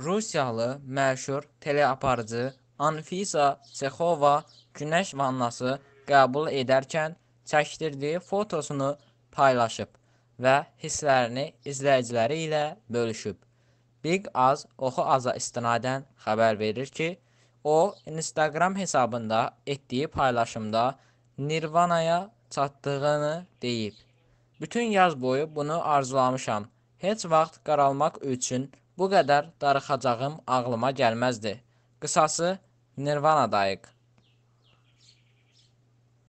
Rusiyalı məşhur teleaparıcı Anfisa Sexova günəş vannası qəbul edərkən çəkdirdiyi fotosunu paylaşıb və hisslərini izləyiciləri ilə bölüşüb. Big Az Oxu Aza istinadən xəbər verir ki, o Instagram hesabında etdiyi paylaşımda Nirvana'ya çatdığını deyib. Bütün yaz boyu bunu arzulamışam. Heç vaxt qaralmaq üçün Bu qədər darıxacağım ağlıma gəlməzdi. Qısası, Nirvanadayıq.